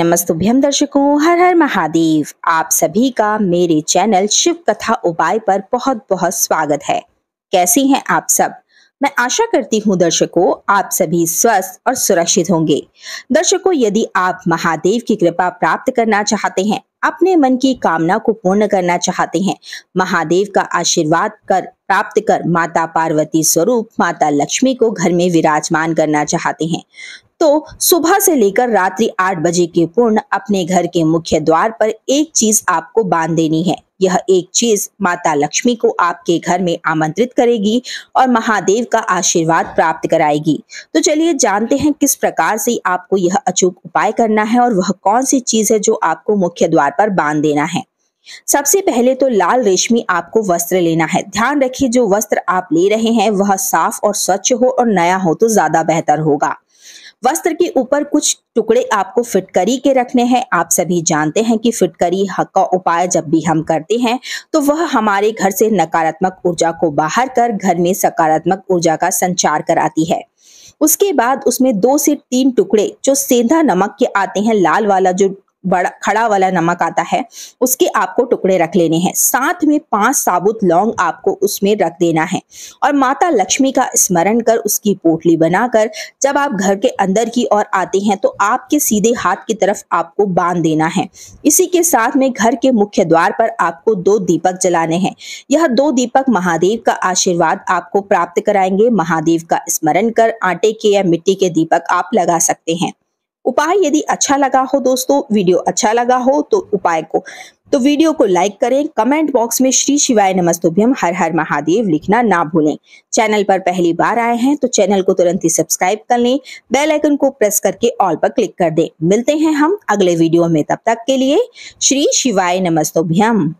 नमस्तुभ्यम दर्शकों हर हर महादेव आप सभी का मेरे चैनल शिव कथा उपाय पर बहुत बहुत स्वागत है कैसी हैं आप सब मैं आशा करती हूं दर्शकों आप सभी स्वस्थ और सुरक्षित होंगे दर्शकों यदि आप महादेव की कृपा प्राप्त करना चाहते हैं अपने मन की कामना को पूर्ण करना चाहते हैं महादेव का आशीर्वाद कर प्राप्त कर माता पार्वती स्वरूप माता लक्ष्मी को घर में विराजमान करना चाहते हैं तो सुबह से लेकर रात्रि आठ बजे के पूर्ण अपने घर के मुख्य द्वार पर एक चीज आपको बांध देनी है यह एक चीज माता लक्ष्मी को आपके घर में आमंत्रित करेगी और महादेव का आशीर्वाद प्राप्त कराएगी तो चलिए जानते हैं किस प्रकार से आपको यह अचूक उपाय करना है और वह कौन सी चीज है जो आपको मुख्य द्वार पर बांध देना है सबसे पहले तो लाल रेशमी आपको वस्त्र लेना है ध्यान रखिए जो वस्त्र आप ले रहे हैं वह साफ और स्वच्छ हो और नया हो तो ज्यादा बेहतर होगा वस्त्र के ऊपर कुछ टुकड़े आपको फिटकरी के रखने हैं आप सभी जानते हैं कि फिटकरी हक का उपाय जब भी हम करते हैं तो वह हमारे घर से नकारात्मक ऊर्जा को बाहर कर घर में सकारात्मक ऊर्जा का संचार कराती है उसके बाद उसमें दो से तीन टुकड़े जो सेंधा नमक के आते हैं लाल वाला जो बड़ा खड़ा वाला नमक आता है उसके आपको टुकड़े रख लेने हैं साथ में पांच साबुत लौंग आपको उसमें रख देना है और माता लक्ष्मी का स्मरण कर उसकी पोटली बनाकर जब आप घर के अंदर की ओर आते हैं तो आपके सीधे हाथ की तरफ आपको बांध देना है इसी के साथ में घर के मुख्य द्वार पर आपको दो दीपक जलाने हैं यह दो दीपक महादेव का आशीर्वाद आपको प्राप्त कराएंगे महादेव का स्मरण कर आटे के या मिट्टी के दीपक आप लगा सकते हैं उपाय यदि अच्छा लगा हो दोस्तों वीडियो अच्छा लगा हो तो उपाय को तो वीडियो को लाइक करें कमेंट बॉक्स में श्री शिवाय नमस्तुभ्यम हर हर महादेव लिखना ना भूलें चैनल पर पहली बार आए हैं तो चैनल को तुरंत ही सब्सक्राइब कर लें बेल आइकन को प्रेस करके ऑल पर क्लिक कर दें मिलते हैं हम अगले वीडियो में तब तक के लिए श्री शिवाय नमस्तुभ्यम